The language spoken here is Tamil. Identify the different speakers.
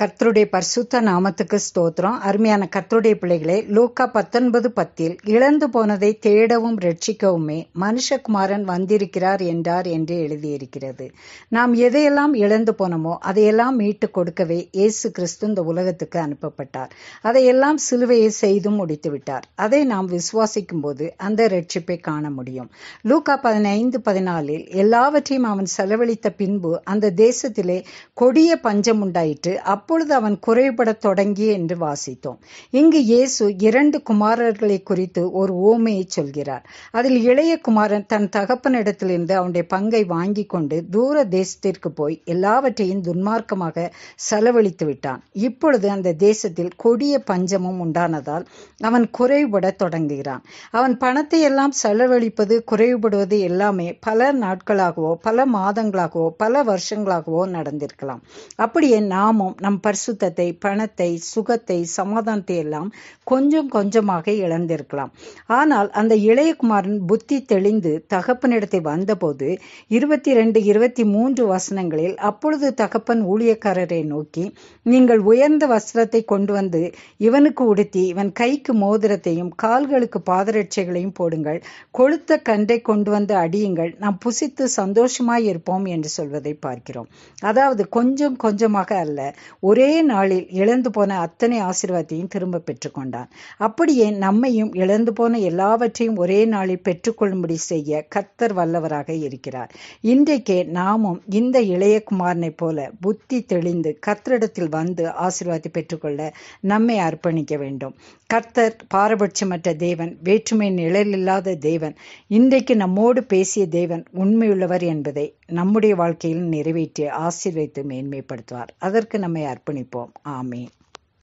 Speaker 1: கர்த்தருடைய பரிசுத்த நாமத்துக்கு ஸ்தோத்திரம் அருமையான கர்த்தருடைய பிள்ளைகளே லூக்கா பத்தொன்பது பத்தில் இழந்து போனதை தேடவும் ரட்சிக்கவுமே மனுஷகுமாரன் வந்திருக்கிறார் என்றார் என்று எழுதியிருக்கிறது நாம் எதையெல்லாம் இழந்து போனோமோ அதையெல்லாம் மீட்டு கொடுக்கவே இயேசு கிறிஸ்து இந்த உலகத்துக்கு அனுப்பப்பட்டார் அதையெல்லாம் சிலுவையை செய்தும் முடித்து விட்டார் அதை நாம் விசுவாசிக்கும் போது அந்த ரட்சிப்பை காண முடியும் லூக்கா பதினைந்து பதினாலில் எல்லாவற்றையும் அவன் செலவழித்த பின்பு அந்த தேசத்திலே கொடிய பஞ்சம் உண்டாயிற்று அப்பொழுது அவன் குறைபடத் தொடங்கி என்று வாசித்தோம் இங்கு இயேசு இரண்டு குமாரர்களை குறித்து ஒரு ஓமையை சொல்கிறார் அதில் இளைய குமாரன் தன் தகப்பனிடத்திலிருந்து அவனுடைய பங்கை வாங்கி கொண்டு தூர தேசத்திற்கு போய் எல்லாவற்றையும் துன்மார்க்கமாக செலவழித்து விட்டான் இப்பொழுது அந்த தேசத்தில் கொடிய பஞ்சமும் உண்டானதால் அவன் குறைபடத் தொடங்குகிறான் அவன் பணத்தை எல்லாம் செலவழிப்பது குறைவுபடுவது எல்லாமே பல நாட்களாகவோ பல மாதங்களாகவோ பல வருஷங்களாகவோ நடந்திருக்கலாம் அப்படியே நாமும் நம் நம் பரிசுத்தத்தை பணத்தை சுகத்தை சமாதானத்தை எல்லாம் கொஞ்சம் கொஞ்சமாக இழந்திருக்கலாம் ஆனால் அந்த இளையகுமாரன் புத்தி தெளிந்து தகப்பனிடத்தை வந்தபோது இருபத்தி ரெண்டு இருபத்தி மூன்று வசனங்களில் அப்பொழுது தகப்பன் ஊழியக்காரரை நோக்கி நீங்கள் உயர்ந்த வஸ்திரத்தை கொண்டு வந்து இவனுக்கு உடுத்தி இவன் கைக்கு மோதிரத்தையும் கால்களுக்கு பாதரட்சைகளையும் போடுங்கள் கொளுத்த கன்றை கொண்டு வந்து அடியுங்கள் நாம் புசித்து சந்தோஷமாய் இருப்போம் என்று சொல்வதை பார்க்கிறோம் அதாவது கொஞ்சம் கொஞ்சமாக அல்ல ஒரே நாளில் இழந்து போன அத்தனை ஆசிர்வாதத்தையும் திரும்ப பெற்றுக்கொண்டான் அப்படியே நம்மையும் இழந்து போன எல்லாவற்றையும் ஒரே நாளில் பெற்றுக்கொள்ளும்படி செய்ய கத்தர் வல்லவராக இருக்கிறார் இன்றைக்கே நாமும் இந்த இளைய குமாரனை போல புத்தி தெளிந்து கத்தரிடத்தில் வந்து ஆசிர்வாதி பெற்றுக்கொள்ள நம்மை அர்ப்பணிக்க வேண்டும் கர்த்தர் பாரபட்சமற்ற தேவன் வேற்றுமை நிழலில்லாத தேவன் இன்றைக்கு நம்மோடு பேசிய தேவன் உண்மையுள்ளவர் என்பதை நம்முடைய வாழ்க்கையில் நிறைவேற்றி ஆசீர்வைத்து மேன்மைப்படுத்துவார் அதற்கு நம்மை அர்ப்பணிப்போம் ஆமேன்